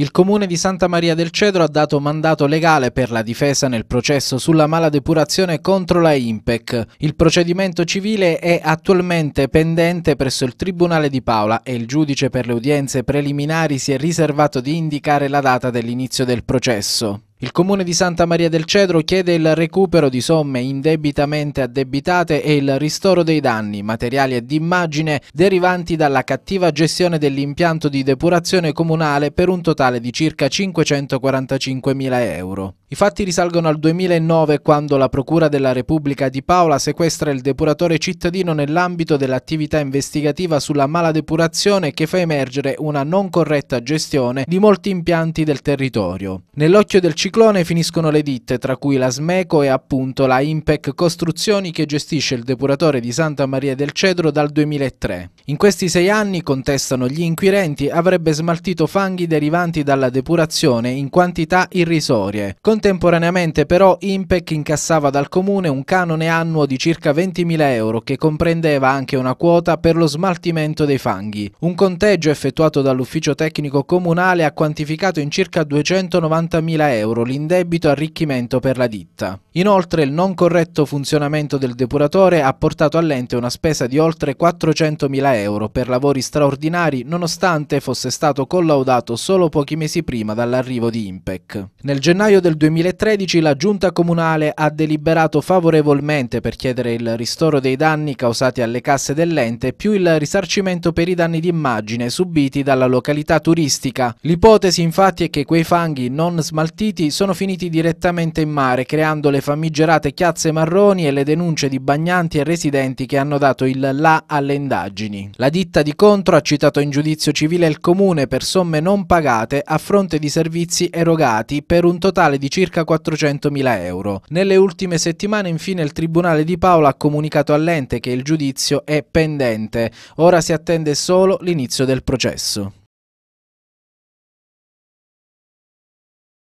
Il comune di Santa Maria del Cedro ha dato mandato legale per la difesa nel processo sulla mala depurazione contro la IMPEC. Il procedimento civile è attualmente pendente presso il Tribunale di Paola e il giudice per le udienze preliminari si è riservato di indicare la data dell'inizio del processo. Il comune di Santa Maria del Cedro chiede il recupero di somme indebitamente addebitate e il ristoro dei danni materiali e d'immagine derivanti dalla cattiva gestione dell'impianto di depurazione comunale per un totale di circa 545.000 euro. I fatti risalgono al 2009 quando la Procura della Repubblica di Paola sequestra il depuratore cittadino nell'ambito dell'attività investigativa sulla mala depurazione che fa emergere una non corretta gestione di molti impianti del territorio. Nell'occhio del cittadino ciclone finiscono le ditte, tra cui la Smeco e appunto la Impec Costruzioni che gestisce il depuratore di Santa Maria del Cedro dal 2003. In questi sei anni, contestano gli inquirenti, avrebbe smaltito fanghi derivanti dalla depurazione in quantità irrisorie. Contemporaneamente però Impec incassava dal comune un canone annuo di circa 20.000 euro che comprendeva anche una quota per lo smaltimento dei fanghi. Un conteggio effettuato dall'ufficio tecnico comunale ha quantificato in circa 290.000 euro euro l'indebito arricchimento per la ditta. Inoltre il non corretto funzionamento del depuratore ha portato all'ente una spesa di oltre 400.000 euro per lavori straordinari nonostante fosse stato collaudato solo pochi mesi prima dall'arrivo di Impec. Nel gennaio del 2013 la giunta comunale ha deliberato favorevolmente per chiedere il ristoro dei danni causati alle casse dell'ente più il risarcimento per i danni d'immagine subiti dalla località turistica. L'ipotesi infatti è che quei fanghi non smaltiti sono finiti direttamente in mare, creando le famigerate chiazze marroni e le denunce di bagnanti e residenti che hanno dato il là alle indagini. La ditta di contro ha citato in giudizio civile il comune per somme non pagate a fronte di servizi erogati per un totale di circa 400.000 euro. Nelle ultime settimane infine il Tribunale di Paola ha comunicato all'ente che il giudizio è pendente. Ora si attende solo l'inizio del processo.